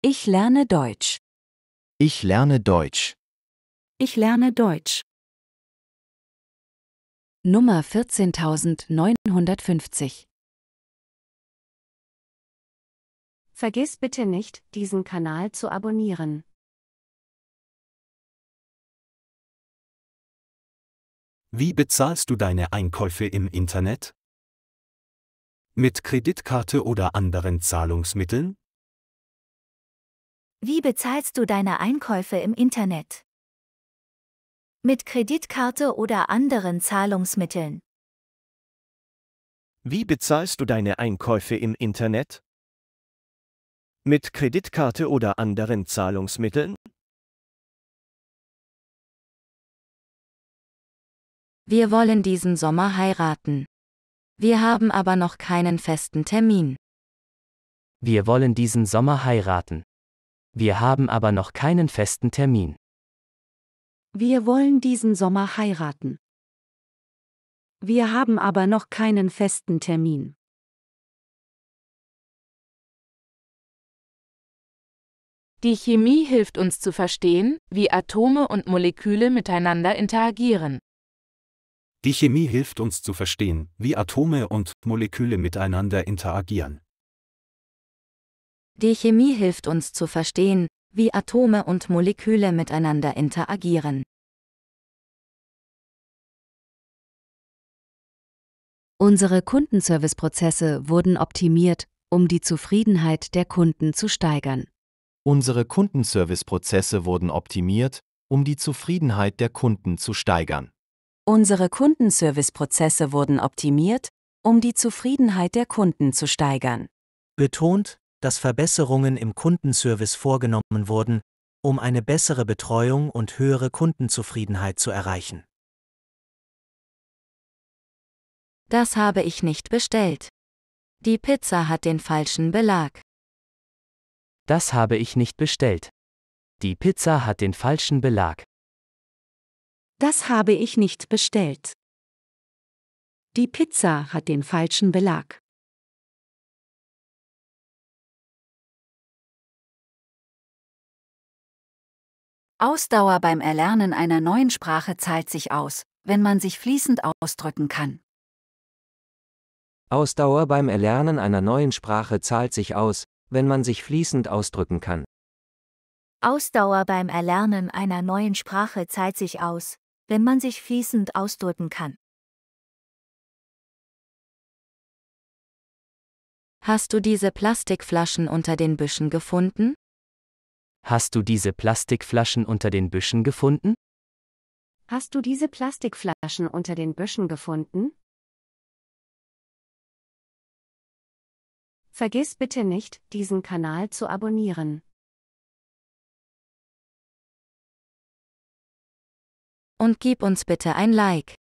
Ich lerne Deutsch. Ich lerne Deutsch. Ich lerne Deutsch. Nummer 14950 Vergiss bitte nicht, diesen Kanal zu abonnieren. Wie bezahlst du deine Einkäufe im Internet? Mit Kreditkarte oder anderen Zahlungsmitteln? Wie bezahlst du deine Einkäufe im Internet? Mit Kreditkarte oder anderen Zahlungsmitteln. Wie bezahlst du deine Einkäufe im Internet? Mit Kreditkarte oder anderen Zahlungsmitteln? Wir wollen diesen Sommer heiraten. Wir haben aber noch keinen festen Termin. Wir wollen diesen Sommer heiraten. Wir haben aber noch keinen festen Termin. Wir wollen diesen Sommer heiraten. Wir haben aber noch keinen festen Termin. Die Chemie hilft uns zu verstehen, wie Atome und Moleküle miteinander interagieren. Die Chemie hilft uns zu verstehen, wie Atome und Moleküle miteinander interagieren. Die Chemie hilft uns zu verstehen, wie Atome und Moleküle miteinander interagieren. Unsere Kundenserviceprozesse wurden optimiert, um die Zufriedenheit der Kunden zu steigern. Unsere Kundenserviceprozesse wurden optimiert, um die Zufriedenheit der Kunden zu steigern. Unsere Kundenserviceprozesse wurden optimiert, um die Zufriedenheit der Kunden zu steigern. Betont, dass Verbesserungen im Kundenservice vorgenommen wurden, um eine bessere Betreuung und höhere Kundenzufriedenheit zu erreichen. Das habe ich nicht bestellt. Die Pizza hat den falschen Belag. Das habe ich nicht bestellt. Die Pizza hat den falschen Belag. Das habe ich nicht bestellt. Die Pizza hat den falschen Belag. Ausdauer beim Erlernen einer neuen Sprache zahlt sich aus, wenn man sich fließend ausdrücken kann. Ausdauer beim Erlernen einer neuen Sprache zahlt sich aus, wenn man sich fließend ausdrücken kann. Ausdauer beim Erlernen einer neuen Sprache zahlt sich aus, wenn man sich fließend ausdrücken kann. Hast du diese Plastikflaschen unter den Büschen gefunden? Hast du diese Plastikflaschen unter den Büschen gefunden? Hast du diese Plastikflaschen unter den Büschen gefunden? Vergiss bitte nicht, diesen Kanal zu abonnieren. Und gib uns bitte ein Like.